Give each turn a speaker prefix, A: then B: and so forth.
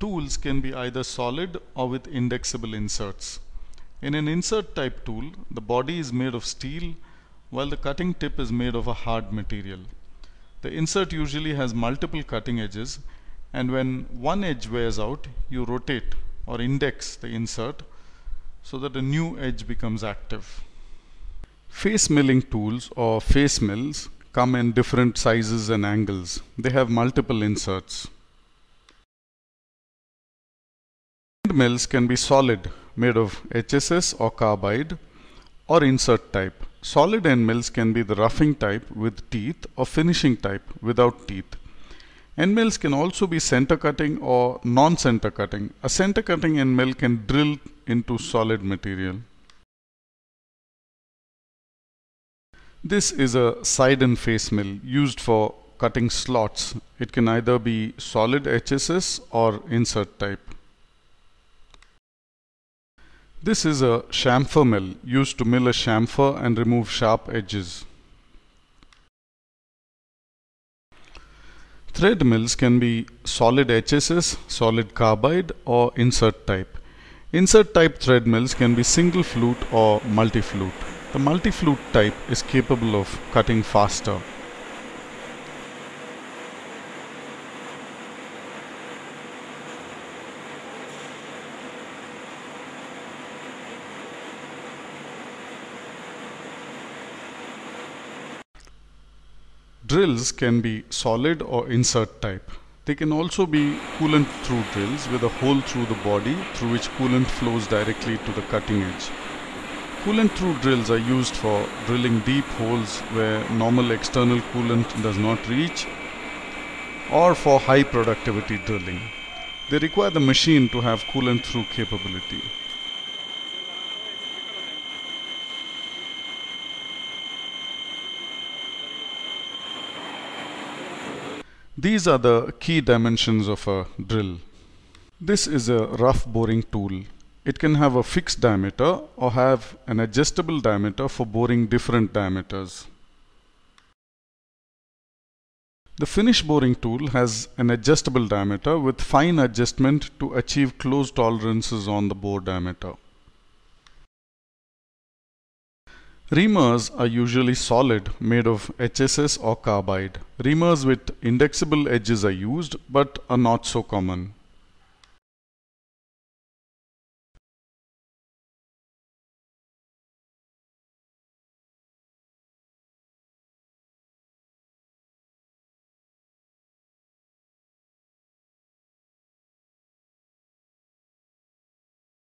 A: tools can be either solid or with indexable inserts. In an insert type tool, the body is made of steel while the cutting tip is made of a hard material. The insert usually has multiple cutting edges and when one edge wears out, you rotate or index the insert so that a new edge becomes active. Face milling tools or face mills come in different sizes and angles. They have multiple inserts. Mills can be solid made of HSS or carbide or insert type. Solid end mills can be the roughing type with teeth or finishing type without teeth. End mills can also be center cutting or non-center cutting. A center cutting end mill can drill into solid material. This is a side and face mill used for cutting slots. It can either be solid HSS or insert type. This is a chamfer mill used to mill a chamfer and remove sharp edges. Thread mills can be solid HSS, solid carbide or insert type. Insert type thread mills can be single flute or multi-flute. The multi-flute type is capable of cutting faster. drills can be solid or insert type. They can also be coolant through drills with a hole through the body through which coolant flows directly to the cutting edge. Coolant through drills are used for drilling deep holes where normal external coolant does not reach or for high productivity drilling. They require the machine to have coolant through capability. These are the key dimensions of a drill. This is a rough boring tool. It can have a fixed diameter or have an adjustable diameter for boring different diameters. The finish boring tool has an adjustable diameter with fine adjustment to achieve close tolerances on the bore diameter. Reamers are usually solid made of HSS or carbide. Reamers with indexable edges are used but are not so common.